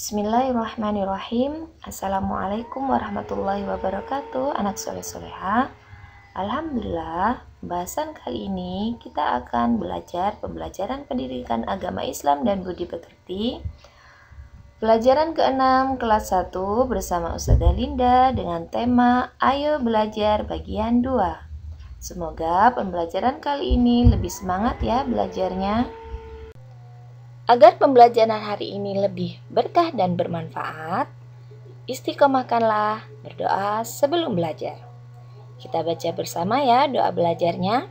Bismillahirrahmanirrahim Assalamualaikum warahmatullahi wabarakatuh Anak soleh soleha Alhamdulillah Bahasan kali ini kita akan belajar pembelajaran pendidikan agama Islam dan budi pekerti Pelajaran ke-6 kelas 1 bersama Ustazah Linda dengan tema Ayo Belajar bagian 2 Semoga pembelajaran kali ini lebih semangat ya belajarnya. Agar pembelajaran hari ini lebih berkah dan bermanfaat, istiqomahkanlah berdoa sebelum belajar. Kita baca bersama ya doa belajarnya.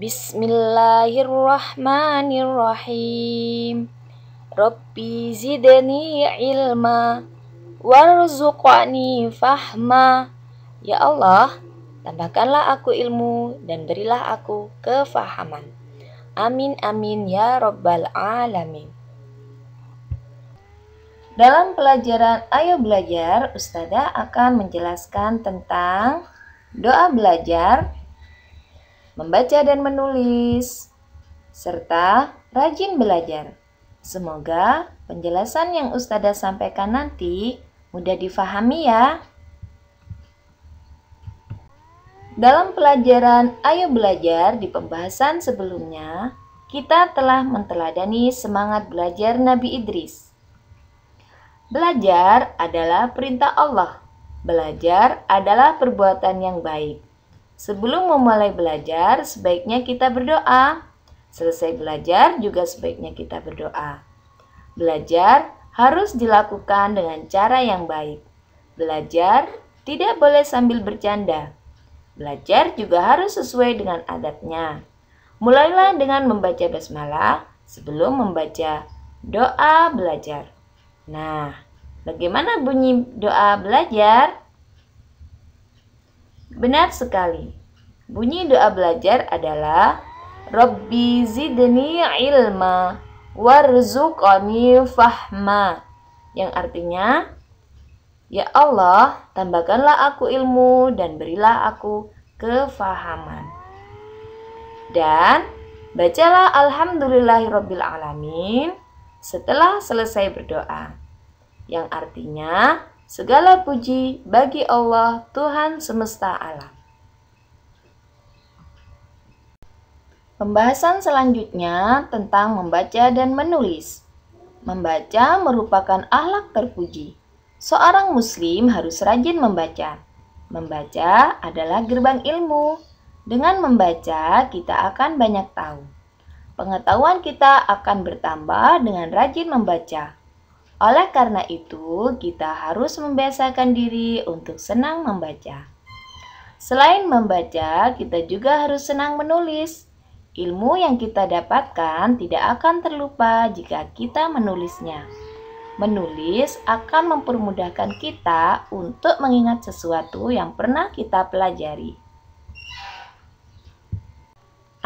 Bismillahirrahmanirrahim. Rabbi zidni ilma warzuqni fahma. Ya Allah, tambahkanlah aku ilmu dan berilah aku kefahaman. Amin amin ya rabbal alamin. Dalam pelajaran Ayo Belajar, Ustazah akan menjelaskan tentang doa belajar, membaca dan menulis, serta rajin belajar. Semoga penjelasan yang Ustazah sampaikan nanti mudah difahami ya. Dalam pelajaran Ayo Belajar di pembahasan sebelumnya, kita telah menteladani semangat belajar Nabi Idris. Belajar adalah perintah Allah. Belajar adalah perbuatan yang baik. Sebelum memulai belajar, sebaiknya kita berdoa. Selesai belajar juga sebaiknya kita berdoa. Belajar harus dilakukan dengan cara yang baik. Belajar tidak boleh sambil bercanda Belajar juga harus sesuai dengan adatnya. Mulailah dengan membaca basmalah sebelum membaca doa belajar. Nah, bagaimana bunyi doa belajar? Benar sekali. Bunyi doa belajar adalah Rabbi zidni ilma warzuqni fahma yang artinya Ya Allah, tambahkanlah aku ilmu dan berilah aku kefahaman. Dan bacalah Alhamdulillahirrabbilalamin setelah selesai berdoa. Yang artinya segala puji bagi Allah Tuhan semesta alam. Pembahasan selanjutnya tentang membaca dan menulis. Membaca merupakan ahlak terpuji Seorang muslim harus rajin membaca. Membaca adalah gerbang ilmu. Dengan membaca, kita akan banyak tahu. Pengetahuan kita akan bertambah dengan rajin membaca. Oleh karena itu, kita harus membiasakan diri untuk senang membaca. Selain membaca, kita juga harus senang menulis. Ilmu yang kita dapatkan tidak akan terlupa jika kita menulisnya. Menulis akan mempermudahkan kita untuk mengingat sesuatu yang pernah kita pelajari.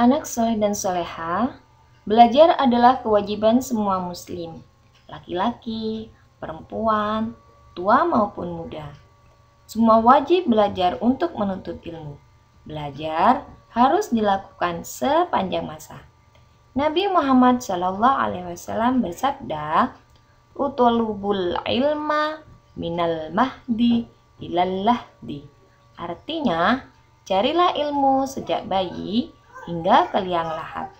Anak soleh dan soleha, belajar adalah kewajiban semua muslim, laki-laki, perempuan, tua maupun muda. Semua wajib belajar untuk menuntut ilmu. Belajar harus dilakukan sepanjang masa. Nabi Muhammad SAW bersabda, utolubul ilma minal mahdi ilallah di Artinya, carilah ilmu sejak bayi hingga ke liang lahat.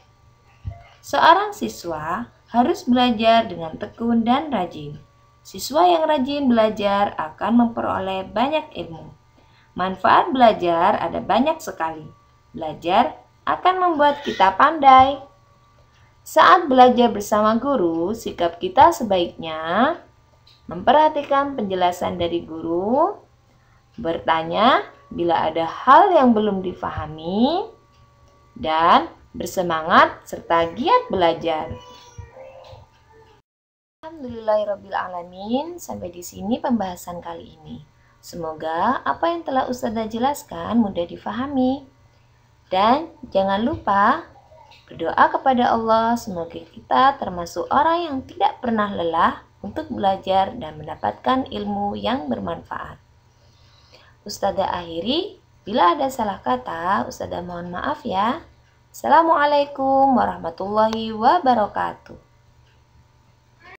Seorang siswa harus belajar dengan tekun dan rajin. Siswa yang rajin belajar akan memperoleh banyak ilmu. Manfaat belajar ada banyak sekali. Belajar akan membuat kita pandai saat belajar bersama guru, sikap kita sebaiknya memperhatikan penjelasan dari guru, bertanya bila ada hal yang belum difahami, dan bersemangat serta giat belajar. Alhamdulillahirrabbilalamin, sampai di sini pembahasan kali ini. Semoga apa yang telah Ustazah jelaskan mudah difahami. Dan jangan lupa Berdoa kepada Allah semoga kita termasuk orang yang tidak pernah lelah untuk belajar dan mendapatkan ilmu yang bermanfaat. Ustazah akhiri, bila ada salah kata, Ustazah mohon maaf ya. Assalamualaikum warahmatullahi wabarakatuh.